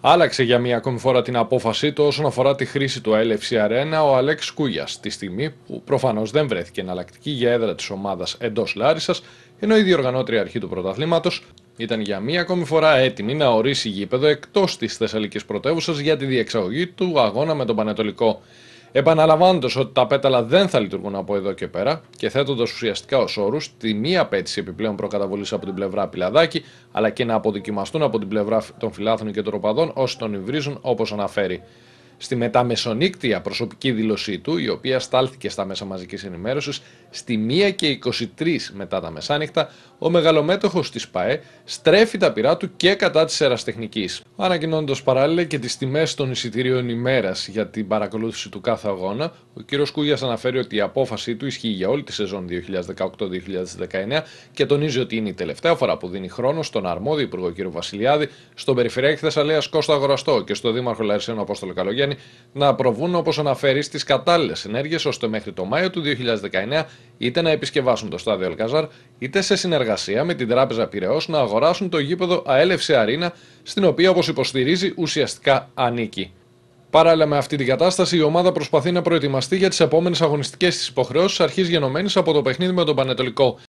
Άλλαξε για μία ακόμη φορά την απόφαση του όσον αφορά τη χρήση του LFC Arena ο Αλέξ Κούγιας, τη στιγμή που προφανώς δεν βρέθηκε εναλλακτική για έδρα της ομάδας εντός Λάρισας, ενώ η διοργανώτρια αρχή του πρωταθλήματος ήταν για μία ακόμη φορά έτοιμη να ορίσει γήπεδο εκτός της Θεσσαλικής πρωτεύουσας για τη διεξαγωγή του αγώνα με τον Πανετολικό. Επαναλαμβάνοντας ότι τα πέταλα δεν θα λειτουργούν από εδώ και πέρα και θέτοντα ουσιαστικά ως όρους τη μία απέτηση επιπλέον προκαταβολής από την πλευρά Πιλαδάκη, αλλά και να αποδοκιμαστούν από την πλευρά των φυλάθων και των ροπαδών όσοι τον υβρίζουν όπως αναφέρει στη μεταμεσονύκτια προσωπική δήλωσή του, η οποία στάλθηκε στα μέσα μαζικής ενημέρωσης στη 1 και 23 μετά τα μεσάνυχτα, ο μεγαλομέτωχος της ΠΑΕ στρέφει τα πυρά του και κατά της αεραστεχνική. Ανακοινώντα παράλληλα και τις τιμές των εισιτηρίων ημέρας για την παρακολούθηση του κάθε αγώνα, ο κ. Κούγιας αναφέρει ότι η απόφασή του ισχύει για όλη τη σεζόν 2018-2019 και τονίζει ότι είναι η τελευταία φορά που δίνει χρόνο στον αρμόδιο Υπουργό κ. Βασιλιάδη, στον Περιφερειάρχη Θεσσαλίας Κώστα Αγοραστό και στον Δήμαρχο Λαρισένου Απόστολο Καλογέννη να προβούν, όπως αναφέρει, στις κατάλληλες ενέργειες ώστε μέχρι το Μάιο του 2019 είτε να επισκευάσουν το στάδιο Αλκαζάρ, είτε σε συνεργασία με την Τράπεζα Πυραιός να αγοράσουν το γήπεδο Αέλευση Αρίνα, στην οποία, όπως υποστηρίζει, ουσιαστικά ανήκει. Παράλληλα με αυτή την κατάσταση, η ομάδα προσπαθεί να προετοιμαστεί για τις επόμενες αγωνιστικές της υποχρεώσεις αρχής γενομένης από το παιχνίδι με τον Πανετολικό.